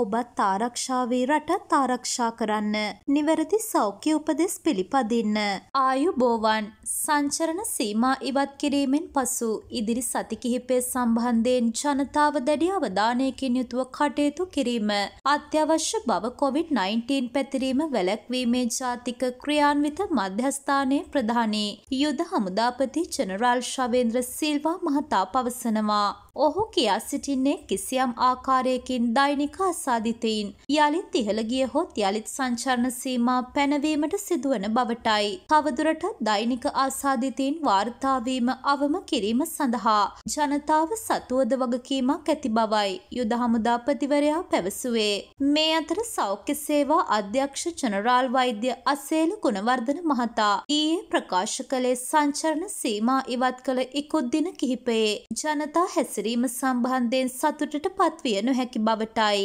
ඔබත් ආරක්ෂාවේ රටත් ආරක්ෂා කරන්න නිවැරදි සෞඛ්‍ය උපදෙස් පිළිපදින්න. ආයුබෝවන් සංචරණ සීමා ඉවත් කිරීමෙන් පසු ඉදිරි සති කිහිපය සම්බන්ධයෙන් ජනතාව දැඩි අවධානයකින් යුතුව කටයුතු කිරීම අත්‍යවශ්‍ය බව කොවිD-19 පැතිරීම වැළැක්වීමේ ජාතික ක්‍රියාන්විත මධ්‍යස්ථානයේ ප්‍රධානී යුද හමුදාපති ජනරාල් ශවේන්ද්‍ර සිල්වා මහතා පවසනවා. ඔහු කියා සිටින්නේ කිසියම් ආකාරයකින් දෛනික අස සාධිතයින් යළිත් ඉහළ ගිය හොත් යළිත් සංචරණ සීමා පැනවීමට සිදුවන බවටයි. කවදුරටත් දෛනික ආසාධිතයින් වාර්තාවීම අවම කිරීම සඳහා ජනතාව සතුවද වගකීමක් ඇති බවයි යුද හමුදාපතිවරයා පැවසුවේ. මේ අතර සෞඛ්‍ය සේවා අධ්‍යක්ෂ ජනරාල් වෛද්‍ය අසේල ගුණවර්ධන මහතා ඊයේ ප්‍රකාශ කළේ සංචරණ සීමා ඉවත් කළ ඉකුත් දින කිහිපයේ ජනතා හැසිරීම සම්බන්ධයෙන් සතුටට පත්විය නොහැකි බවටයි.